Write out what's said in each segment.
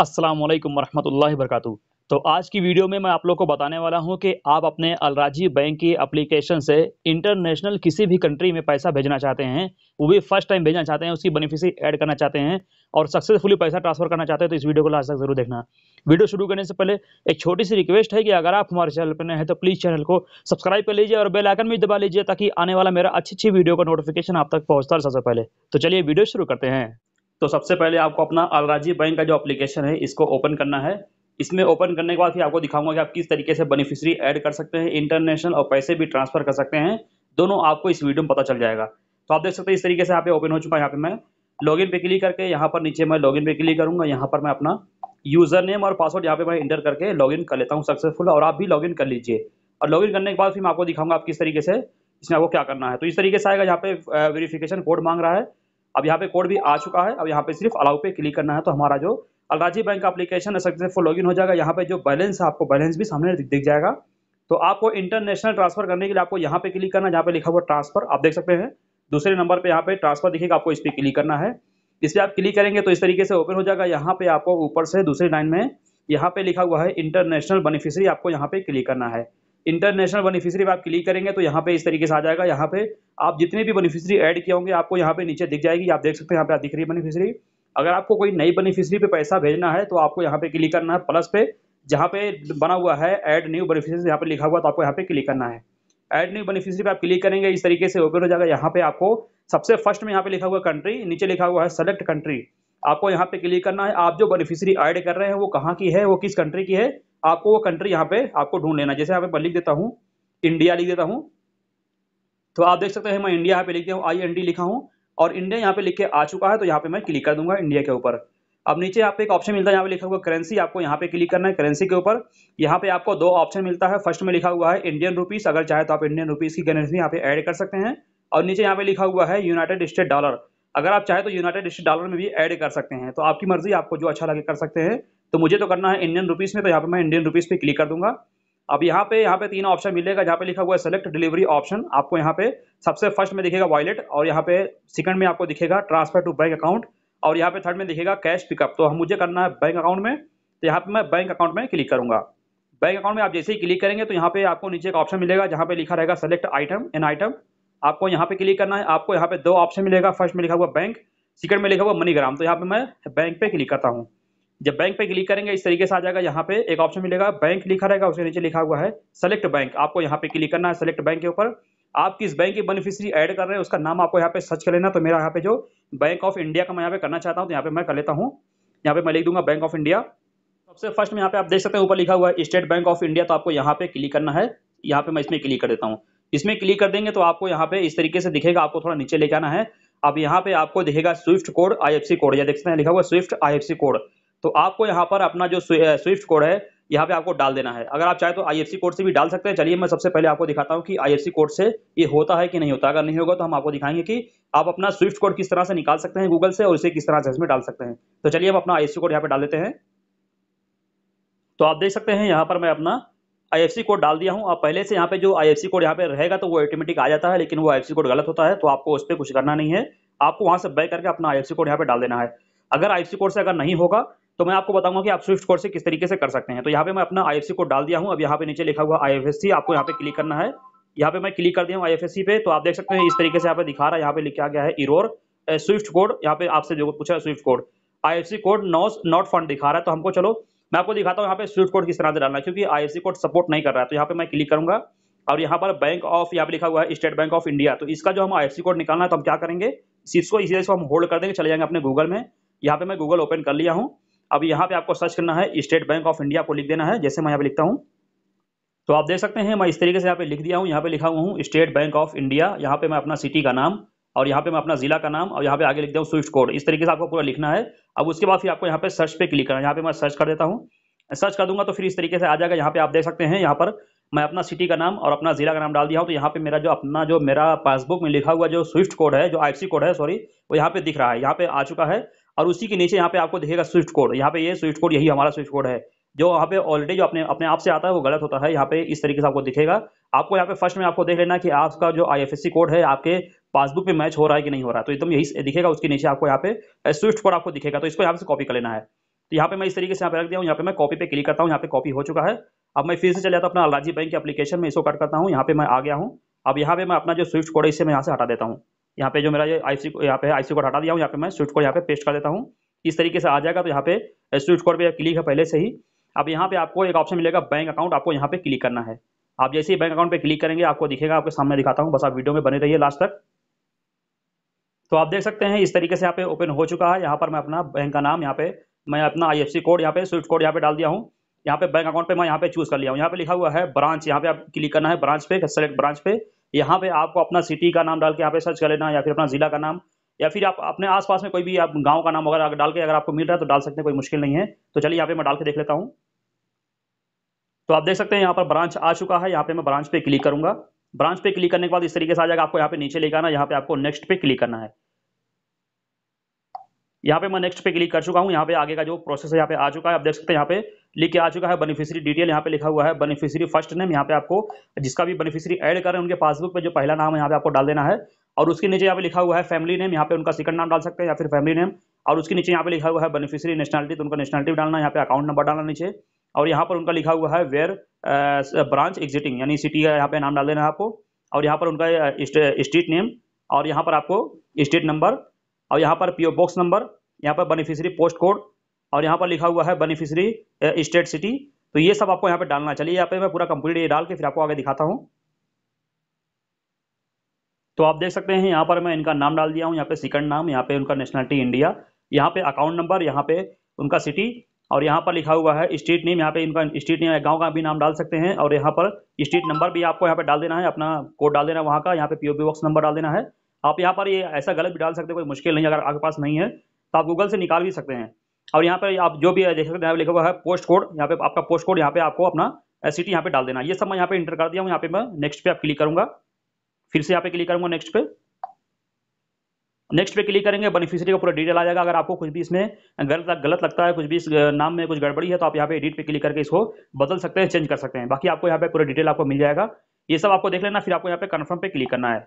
असलम वरहमल वरक तो आज की वीडियो में मैं आप लोग को बताने वाला हूं कि आप अपने अलराजी बैंक की एप्लीकेशन से इंटरनेशनल किसी भी कंट्री में पैसा भेजना चाहते हैं वो भी फर्स्ट टाइम भेजना चाहते हैं उसकी बेनिफिशरी ऐड करना चाहते हैं और सक्सेसफुली पैसा ट्रांसफर करना चाहते हैं तो इस वीडियो को लास्ट तक जरूर देखना वीडियो शुरू करने से पहले एक छोटी सी रिक्वेस्ट है कि अगर आप हमारे चैनल पर नए हैं तो प्लीज़ चैनल को सब्सक्राइब कर लीजिए और बेल आइकन भी दबा लीजिए ताकि आने वाला मेरा अच्छी अच्छी वीडियो का नोटिफिकेशन आप तक पहुँचता है सबसे पहले तो चलिए वीडियो शुरू करते हैं तो सबसे पहले आपको अपना अलराजी बैंक का जो अप्लीकेशन है इसको ओपन करना है इसमें ओपन करने के बाद फिर आपको दिखाऊंगा कि आप किस तरीके से बेनिफिशरी ऐड कर सकते हैं इंटरनेशनल और पैसे भी ट्रांसफर कर सकते हैं दोनों आपको इस वीडियो में पता चल जाएगा तो आप देख सकते हैं इस तरीके से यहाँ पे ओपन हो चुका है यहाँ पे मैं लॉगिन पे क्लिक करके यहाँ पर नीचे मैं लॉगिन पे क्लिक करूँगा यहाँ पर मैं अपना यूज़र नेम और पासवर्ड यहाँ पे मैं इंटर करके लॉगिन कर लेता हूँ सक्सेसफुल और आप भी लॉगिन कर लीजिए और लॉगिन करने के बाद फिर मैं आपको दिखाऊंगा आप किस तरीके से इसमें आपको क्या करना है तो इस तरीके से आएगा यहाँ पे वेरिफिकेशन कोड मांग रहा है अब यहाँ पे कोड भी आ चुका है अब यहाँ पे सिर्फ अलाउ पे क्लिक करना है तो हमारा जो Al Rajhi bank application successful login हो जाएगा यहाँ पे जो बैलेंस है आपको बैलेंस भी सामने दिख जाएगा तो आपको इंटरनेशनल ट्रांसफर करने के लिए आपको यहाँ पे क्लिक करना है जहाँ पे लिखा हुआ ट्रांसफर आप देख सकते हैं दूसरे नंबर पे यहाँ पे ट्रांसफर दिखेगा आपको इस पर क्लिक करना है इस पर आप क्लिक करेंगे तो इस तरीके से ओपन हो जाएगा यहाँ पे आपको ऊपर से दूसरे लाइन में यहाँ पे लिखा हुआ है इंटरनेशनल बेनिफिशरी आपको यहाँ पे क्लिक करना है इंटरनेशनल बेनिफिशरी आप क्लिक करेंगे तो यहाँ पे इस तरीके से आ जाएगा यहाँ पे आप जितने भी बेनिफिशरी ऐड किए होंगे आपको यहाँ पे नीचे दिख जाएगी आप देख सकते हैं यहाँ पे आप दिख रही है बेनिफिशरी अगर आपको कोई नई बेनिफिशरी पे पैसा भेजना है तो आपको यहाँ पे क्लिक करना है प्लस पे जहाँ पे बना हुआ है एड न्यू बेनिफिशरी यहाँ पे लिखा हुआ तो आपको यहाँ पे क्लिक करना है एड न्यू बेनिफिशरी पर आप क्लिक करेंगे इस तरीके से ओपन हो जाएगा यहाँ पे आपको सबसे फर्स्ट में यहाँ पे लिखा हुआ कंट्री नीचे लिखा हुआ है सेलेक्ट कंट्री आपको यहाँ पे क्लिक करना है आप जो बेनिफिशरी ऐड कर रहे हैं वो कहाँ की है वो किस कंट्री की है आपको वो कंट्री यहाँ पे आपको ढूंढ लेना जैसे यहाँ पे लिख देता हूँ इंडिया लिख देता हूँ तो आप देख सकते हैं मैं इंडिया यहाँ पे लिख दिया हूँ आई एन डी लिखा हूँ और इंडिया यहाँ पे लिख के आ चुका है तो यहाँ पे मैं क्लिक कर दूंगा इंडिया के ऊपर अब नीचे पे एक ऑप्शन मिलता है यहाँ पे लिखा हुआ करेंसी आपको यहाँ पे क्लिक करना है करेंसी के ऊपर यहाँ पे आपको दो ऑप्शन मिलता है फर्स्ट में लिखा हुआ है इंडियन रुपीस अगर चाहे तो आप इंडियन रुपीस की करेंसी यहाँ पे ऐड कर सकते हैं और नीचे यहाँ पे लिखा हुआ है यूनाइटेड स्टेट डॉलर अगर आप चाहे तो यूनाइटेड स्टेट डॉलर में भी ऐड कर सकते हैं तो आपकी मर्जी आपको जो अच्छा लगे कर सकते हैं तो मुझे तो करना है इंडियन रुपीज़ में तो यहाँ पर मैं इंडियन रुपीज़ पे क्लिक कर दूंगा अब यहाँ पे यहाँ पे तीन ऑप्शन मिलेगा जहाँ पे लिखा हुआ है सेलेक्ट डिलीवरी ऑप्शन आपको यहाँ पे सबसे फर्स्ट में दिखेगा वॉलेट और यहाँ पे सेकंड में आपको दिखेगा ट्रांसफर टू बैंक अकाउंट और यहाँ पे थर्ड में दिखेगा कैश पिकअप तो हम मुझे करना है बैंक अकाउंट में तो यहाँ पे मैं बैंक अकाउंट में क्लिक करूंगा बैंक अकाउंट में आप जैसे ही क्लिक करेंगे तो यहाँ पे आपको नीचे एक ऑप्शन मिलेगा जहाँ पे लिखा रहेगा सेलेक्ट आइटम एन आइटम आपको यहाँ पे क्लिक करना है आपको यहाँ पे दो ऑप्शन मिलेगा फर्स्ट में लिखा हुआ बैंक सेकंड में लिखा हुआ मनीग्राम तो यहाँ पे मैं बैंक पे क्लिक करता हूँ जब बैंक पे क्लिक करेंगे इस तरीके से आ जाएगा यहाँ पे एक ऑप्शन मिलेगा बैंक लिखा रहेगा उसके नीचे लिखा हुआ है सेलेक्ट बैंक आपको यहाँ पे क्लिक करना है सेलेक्ट बैंक के ऊपर आप किस बैंक की बेनिफिशियरी ऐड कर रहे हैं उसका नाम आपको यहाँ पे सर्च कर लेना तो मेरा यहाँ पे जो बैंक ऑफ इंडिया का मैं यहाँ पे करना चाहता हूँ तो यहाँ पे मैं कर लेता हूँ यहाँ पे मैं लिख दूंगा बैंक ऑफ इंडिया सबसे फर्स्ट में यहाँ पे आप देख सकते हैं ऊपर लिखा हुआ है स्टेट बैंक ऑफ इंडिया तो आपको यहाँ पे क्लिक करना है यहाँ पे मैं इसमें क्लिक कर देता हूँ इसमें क्लिक कर देंगे तो आपको यहाँ पे इस तरीके से दिखेगा आपको थोड़ा नीचे लेके आना है अब यहाँ पे आपको दिखेगा स्विफ्ट कोड आई कोड या देख सकते हैं लिखा हुआ स्विफ्ट आईएफसी कोड तो आपको यहाँ पर अपना जो स्विफ्ट कोड है यहाँ पे आपको डाल देना है अगर आप चाहे तो सी कोड से भी डाल सकते हैं चलिए मैं सबसे पहले आपको दिखाता हूँ कि सी कोड से ये होता है कि नहीं होता अगर नहीं होगा तो हम आपको दिखाएंगे कि आप अपना स्विफ्ट कोड किस तरह से निकाल सकते हैं गूगल से और इसे किस तरह से इसमें डाल सकते हैं तो चलिए हम अपना आई कोड यहाँ पे डाल देते हैं तो आप देख सकते हैं यहाँ पर मैं अपना आईएफसी कोड डाल दिया हूं आप पहले से यहाँ पे जो आईएफसी कोड यहाँ पे रहेगा तो वो ऑटोमेटिक आ जाता है लेकिन वो आईएफसी कोड गलत होता है तो आपको उस पर कुछ करना नहीं है आपको वहां से बैक करके अपना आईएफसी कोड यहाँ पे डाल देना है अगर आईएफसी कोड से अगर नहीं होगा तो मैं आपको बताऊंगा कि आप स्विफ्ट कोड से किस तरीके से कर सकते हैं तो यहाँ पे मैं अपना आई कोड डाल दिया हूँ अब यहाँ पे नीचे लिखा हुआ आई आपको यहाँ पे क्लिक करना है यहाँ पे मैं क्लिक कर दिया हूँ आई पे तो आप देख सकते हैं इस तरीके से यहाँ पे दिखा रहा है यहाँ पे लिखा गया है इरोर स्विफ्ट कोड यहाँ पे आपसे जो पूछा है swift code I code not found दिखा रहा है तो हमको चलो मैं आपको दिखाता हूँ यहाँ पे स्विफ्ट कोड किस तरह से डालना है क्योंकि आई कोड सपोर्ट नहीं कर रहा है तो यहाँ पे मैं क्लिक करूंगा और यहाँ पर बैंक ऑफ यहाँ पे लिखा हुआ है स्टेट बैंक ऑफ इंडिया तो इसका जो हम आई कोड निकालना है तो हम क्या करेंगे को इसी से हम होल्ड कर देंगे चले जाएंगे अपने गूगल में यहाँ पे मैं गूगल ओपन कर लिया हूँ अब यहाँ पे आपको सर्च करना है स्टेट बैंक ऑफ इंडिया को लिख देना है जैसे मैं यहाँ पे लिखता हूँ तो आप देख सकते हैं मैं इस तरीके से यहाँ पे लिख दिया हूँ यहाँ पे लिखा हुआ हूँ स्टेट बैंक ऑफ इंडिया यहाँ पे मैं अपना सिटी का नाम और यहाँ पे मैं अपना जिला का नाम और यहाँ पे आगे लिख दिया हूँ स्विफ्ट कोड इस तरीके से आपको पूरा लिखना है अब उसके बाद फिर आपको यहाँ पे सर्च पे क्लिक करना है यहाँ पे मैं सर्च कर देता हूँ सर्च कर दूंगा तो फिर इस तरीके से आ जाएगा यहाँ पे आप देख सकते हैं यहाँ पर मैं अपना सिटी का नाम और अपना जिला का नाम डाल दिया हूँ तो यहाँ पे मेरा जो अपना जो मेरा पासबुक में लिखा हुआ जो स्विफ्ट कोड है जो आई कोड है सॉरी वो यहाँ पे दिख रहा है यहाँ पे आ चुका है और उसी के नीचे यहाँ पे आपको दिखेगा स्विफ्ट कोड यहाँ पे ये स्विफ्ट कोड यही हमारा स्विफ्ट कोड है जो यहाँ पे ऑलरेडी जो अपने अपने आप से आता है वो गलत होता है यहाँ पे इस तरीके से आपको दिखेगा आपको यहाँ पे फर्स्ट में आपको देख लेना कि आपका जो आईएफएससी कोड है आपके पासबुक पे मैच हो रहा है कि नहीं हो रहा तो एकदम यही दिखेगा उसके नीचे आपको यहाँ पे स्विफ्ट कोड आपको दिखेगा तो इसको यहाँ से कॉपी कर लेना है तो यहाँ पे मैं इस तरीके से यहाँ पे रख दिया हूँ यहाँ पे मैं कॉपी पे क्लिक करता हूँ यहाँ पे कॉपी हो चुका है अब मैं फिर से चले जाता हूँ अपना अलाजी बैंक के एप्लीकेशन में इसको कट करता हूँ यहाँ पे मैं आ गया हूँ अब यहाँ पे मैं अपना जो स्विफ्ट कोड है इसे मैं यहाँ से हटा देता हूँ यहाँ पे जो मेरा आई सी यहाँ पे आई सी कोड हटा दिया हूँ यहाँ पे मैं स्विफ्ट कोड यहाँ पे पेस्ट कर देता हूँ इस तरीके से आ जाएगा तो यहाँ पे स्विफ्ट कोड पर क्लिक है पहले से ही अब यहाँ पे आपको एक ऑप्शन मिलेगा बैंक अकाउंट आपको यहाँ पे क्लिक करना है आप जैसे ही बैंक अकाउंट पे क्लिक करेंगे आपको दिखेगा आपके सामने दिखाता हूँ बस आप वीडियो में बने रहिए लास्ट तक तो आप देख सकते हैं इस तरीके से यहाँ पे ओपन हो चुका है यहाँ पर मैं अपना बैंक का नाम यहाँ पे मैं अपना आई कोड यहाँ पे स्विफ्ट कोड यहाँ पे डाल दिया हूँ यहाँ पे बैंक अकाउंट पे मैं यहाँ पे चूज कर लिया हूँ यहाँ पे लिखा हुआ है ब्रांच यहाँ पे आप क्लिक करना है ब्रांच पे सेलेक्ट ब्रांच पे यहाँ पे आपको अपना सिटी का नाम डाल के यहाँ पे सर्च कर लेना या फिर अपना जिला का नाम या फिर आप अपने आसपास में कोई भी आप गांव का नाम वगैरह डाल के अगर आपको मिल रहा है तो डाल सकते हैं कोई मुश्किल नहीं है तो चलिए यहाँ पे मैं डाल के देख लेता हूँ तो आप देख सकते हैं यहाँ पर ब्रांच आ चुका है यहाँ पे मैं ब्रांच पे क्लिक करूंगा ब्रांच पे क्लिक करने के बाद इस तरीके से आ जाएगा आपको यहाँ पे नीचे लेकर आना यहाँ पे आपको नेक्स्ट पे क्लिक करना है यहाँ पे मैं नेक्स्ट पे क्लिक कर चुका हूँ यहाँ पे आगे का जो प्रोसेस है यहाँ पे आ चुका है आप देख सकते हैं यहाँ पे लिख के आ चुका है बेनिफिशियरी डिटेल यहाँ पे लिखा हुआ है बेनिफिशियरी फर्स्ट नेम यहाँ पे आपको जिसका भी बेनिफिशियरी ऐड कर रहे हैं उनके पासबुक पे जो पहला नाम है यहाँ पे आपको डाल देना है और उसके नीचे यहाँ पे लिखा हुआ है फैमिली नेम यहाँ पे उनका सेकंड नाम डाल सकते हैं या फिर फैमिली नेम और उसके नीचे यहाँ पे लिखा हुआ है बेनिफिशियरी नेशनलिटी तो उनका नेशनलिटी डालना यहाँ पे अकाउंट नंबर डालना नीचे और यहाँ पर उनका लिखा हुआ है वेयर ब्रांच एग्जिटिंग यानी सिटी का यहाँ पे नाम डाल देना है आपको और यहाँ पर उनका स्ट्रीट uh, नेम और यहाँ पर आपको स्ट्रीट नंबर और यहाँ पर पीओ बॉक्स नंबर यहाँ पर बेनिफिशरी पोस्ट कोड और यहाँ पर लिखा हुआ है बेनिफिशरी स्टेट सिटी तो ये सब आपको यहाँ पे डालना चलिए यहाँ पे मैं पूरा कंप्लीट ये डाल के फिर आपको आगे दिखाता हूँ तो आप देख सकते हैं यहाँ पर मैं इनका नाम डाल दिया हूँ यहाँ पे सेकंड नाम यहाँ पे उनका नेशनलिटी इंडिया यहाँ पे अकाउंट नंबर यहाँ पे उनका सिटी और यहाँ पर लिखा हुआ है स्ट्रीट नेम यहाँ पे इनका स्ट्रीट नेम गांव का भी नाम डाल सकते हैं और यहाँ पर स्ट्रीट नंबर भी आपको यहाँ पे डाल देना है अपना कोड डाल देना है वहाँ का यहाँ पे पीओपी बॉक्स नंबर डाल देना है आप यहाँ पर ये ऐसा गलत भी डाल सकते हैं कोई मुश्किल नहीं अगर आपके पास नहीं है तो आप गूगल से निकाल भी सकते हैं और यहाँ पर आप जो भी देख सकते हैं लिखा हुआ है पोस्ट कोड यहाँ पे आपका पोस्ट कोड यहाँ पे आपको अपना सिटी यहाँ पे डाल देना ये सब मैं यहाँ पे इंटर कर दिया हूँ यहाँ पे मैं नेक्स्ट पे आप क्लिक करूँगा फिर से यहाँ पे क्लिक करूँगा नेक्स्ट पे नेक्स्ट पे क्लिक करेंगे बेनिफिशियरी का पूरा डिटेल आ जाएगा अगर आपको कुछ भी इसमें गलत गलत लगता है कुछ भी इस नाम में कुछ गड़बड़ी है तो आप यहाँ पे एडिट पे क्लिक करके इसको बदल सकते हैं चेंज कर सकते हैं बाकी आपको यहाँ पे पूरा डिटेल आपको मिल जाएगा ये सब आपको देख लेना फिर आपको यहाँ पे कन्फर्म पे क्लिक करना है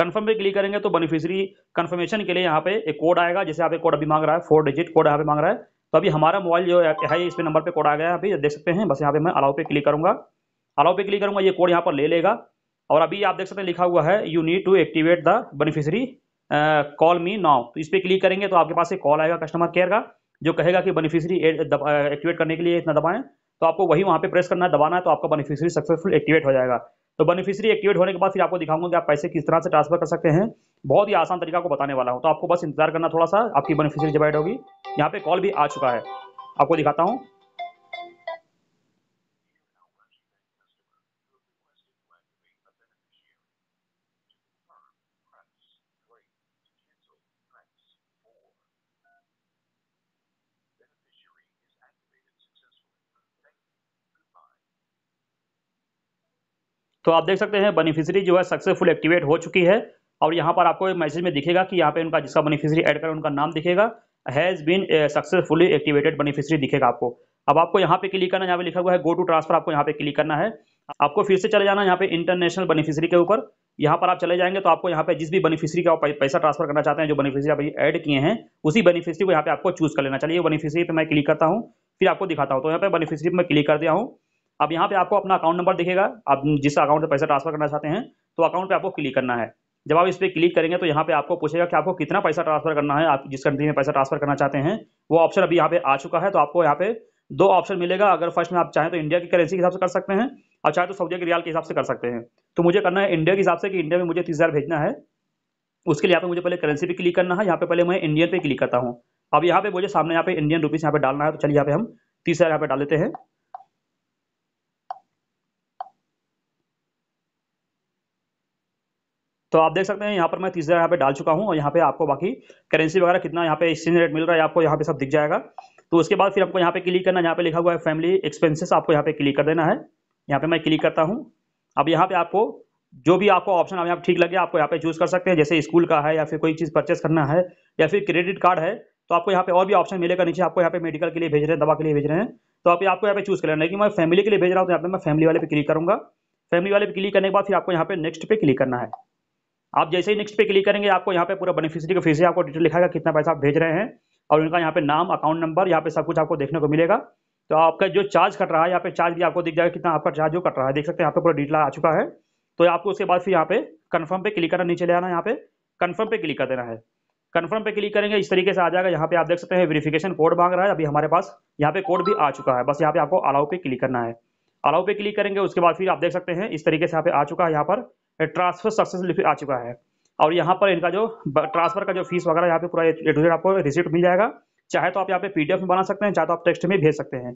कन्फर्म पे क्लिक करेंगे तो बेनिफिशियरी कन्फर्मेशन के लिए यहाँ पे एक कोड आएगा जैसे आप एक कोड अभी मांग रहा है फोर डिजिट कोड यहाँ पे मांग रहा है तो अभी हमारा मोबाइल जो है इस नंबर पर कोड आ गया है अभी देख सकते हैं बस यहाँ पे मैं अलाउ पे क्लिक करूँगा अलाउ पे क्लिक करूँगा ये कोड यहाँ पर ले लेगा और अभी आप देख सकते हैं लिखा हुआ है you need to activate the beneficiary call me now तो इस पर क्लिक करेंगे तो आपके पास एक कॉल आएगा कस्टमर केयर का जो कहेगा कि बेनिफिशियरी एक्टिवेट करने के लिए इतना दबाएं तो आपको वही वहाँ पे प्रेस करना है दबाना है तो आपका बेनिफिशियरी सक्सेसफुल एक्टिवेट हो जाएगा तो बेनिफिशियरी एक्टिवेट होने के बाद फिर आपको दिखाऊंगा कि आप पैसे किस तरह से ट्रांसफर कर सकते हैं बहुत ही आसान तरीका को बताने वाला हूँ तो आपको बस इंतजार करना थोड़ा सा आपकी बेनिफिशियरी डिवाइड होगी यहाँ पे कॉल भी आ चुका है आपको दिखाता हूँ तो आप देख सकते हैं बेनिफिशरी जो है सक्सेसफुल एक्टिवेट हो चुकी है और यहाँ पर आपको मैसेज में दिखेगा कि यहाँ पे उनका जिसका बेनिफिशरी ऐड करें उनका नाम दिखेगा has been successfully activated beneficiary दिखेगा आपको अब आपको यहाँ पे क्लिक करना यहाँ पे लिखा हुआ है गो टू ट्रांसफर आपको यहाँ पे क्लिक करना है आपको फिर से चले जाना यहाँ पे इंटरनेशनल बेनिफिशरी के ऊपर यहाँ पर आप चले जाएंगे तो आपको यहाँ पे जिस भी बेनिफिशरी का पैसा ट्रांसफर करना चाहते हैं जो बेनिफिशरी आप ऐड किए हैं उसी बेनिफिशरी को यहाँ पे आपको चूज कर लेना चाहिए बेनिफिशरी पर मैं क्लिक करता हूँ फिर आपको दिखाता हूँ तो यहाँ पे बेनिफिशरी पर मैं क्लिक कर दिया हूँ अब यहाँ पे आपको अपना अकाउंट नंबर दिखेगा आप जिस अकाउंट से पैसा ट्रांसफर करना चाहते हैं तो अकाउंट पे आपको क्लिक करना है जब आप इस पर क्लिक करेंगे तो यहाँ पे आपको पूछेगा कि आपको कितना पैसा ट्रांसफर करना है आप जिस कंट्री में पैसा ट्रांसफर करना चाहते हैं वो ऑप्शन अभी यहाँ पे आ चुका है तो आपको यहाँ पे दो ऑप्शन मिलेगा अगर फर्स्ट में आप चाहें तो इंडिया की करेंसी के हिसाब से कर सकते हैं और चाहे तो सऊदी के रियाल के हिसाब से कर सकते हैं तो मुझे करना है इंडिया के हिसाब से कि इंडिया में मुझे तीस भेजना है उसके लिए यहाँ पे मुझे पहले करेंसी पे क्लिक करना है यहाँ पे पहले मैं इंडियन पे क्लिक करता हूँ अब यहाँ पे मुझे सामने यहाँ पे इंडियन रुपीज़ यहाँ पे डालना है तो चलिए यहाँ पे हम तीस हज़ार यहाँ पे डाल देते हैं तो आप देख सकते हैं यहाँ पर मैं तीस हज़ार यहाँ पे डाल चुका हूँ और यहाँ पे आपको बाकी करेंसी वगैरह कितना यहाँ पे एक्सचेंज रेट मिल रहा है आपको यहाँ पे सब दिख जाएगा तो उसके बाद फिर आपको यहाँ पे क्लिक करना यहाँ पे लिखा हुआ है फैमिली एक्सपेंसेस आपको यहाँ पे क्लिक कर देना है यहाँ पे मैं क्लिक करता हूँ अब यहाँ पे आपको जो भी आपको ऑप्शन आप यहाँ ठीक लगे आपको यहाँ पे चूज कर सकते हैं जैसे स्कूल का है या फिर कोई चीज़ परचेस करना है या फिर क्रेडिट कार्ड है तो आपको यहाँ पे और भी ऑप्शन मिलेगा नीचे आपको यहाँ पे मेडिकल के लिए भेज रहे हैं दवा के लिए भेज रहे हैं तो आप आपको यहाँ पे चूज कर लेना लेकिन मैं फैमिली के लिए भेज रहा हूँ तो यहाँ पे मैं फैमिली वाले पे क्लिक करूँगा फैमिली वाले पे क्लिक करने के बाद फिर आपको यहाँ पे नेक्स्ट पे क्लिक करना है आप जैसे ही नेक्स्ट पे क्लिक करेंगे आपको यहाँ पे पूरा बेनिफिशियरी का फीस आपको डिटेल लिखाएगा कितना पैसा आप भेज रहे हैं और उनका यहाँ पे नाम अकाउंट नंबर यहाँ पे सब कुछ आपको देखने को मिलेगा तो आपका जो चार्ज कट रहा है यहाँ पे चार्ज भी आपको दिख जाएगा कितना आपका चार्ज जो कट रहा है देख सकते हैं यहाँ पे पूरा डिटेल आ चुका है तो आपको उसके बाद फिर यहाँ पे कन्फर्म पे क्लिक करना नीचे ले आना यहाँ पे कन्फर्म पे क्लिक कर देना है कन्फर्म पे क्लिक करेंगे इस तरीके से आ जाएगा यहाँ पे आप देख सकते हैं वेरिफिकेशन कोड मांग रहा है अभी हमारे पास यहाँ पे कोड भी आ चुका है बस यहाँ पे आपको अलाउ पे क्लिक करना है अलाउ पे क्लिक करेंगे उसके बाद फिर आप देख सकते हैं इस तरीके से यहाँ पे आ चुका है यहाँ पर ट्रांसफर सक्सेसफुल आ चुका है और यहाँ पर इनका जो ट्रांसफर का जो फीस वगैरह यहाँ पे पूरा आपको रिसिप्ट मिल जाएगा चाहे तो आप यहाँ पे पीडीएफ में बना सकते हैं चाहे तो आप टेक्स्ट में भेज सकते हैं